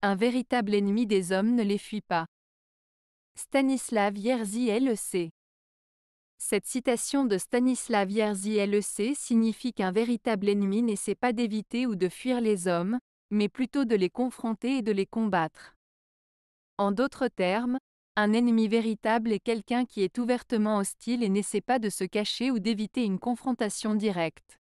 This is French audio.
Un véritable ennemi des hommes ne les fuit pas. Stanislav Yerzy LEC. Cette citation de Stanislav Yerzy LEC signifie qu'un véritable ennemi n'essaie pas d'éviter ou de fuir les hommes, mais plutôt de les confronter et de les combattre. En d'autres termes, un ennemi véritable est quelqu'un qui est ouvertement hostile et n'essaie pas de se cacher ou d'éviter une confrontation directe.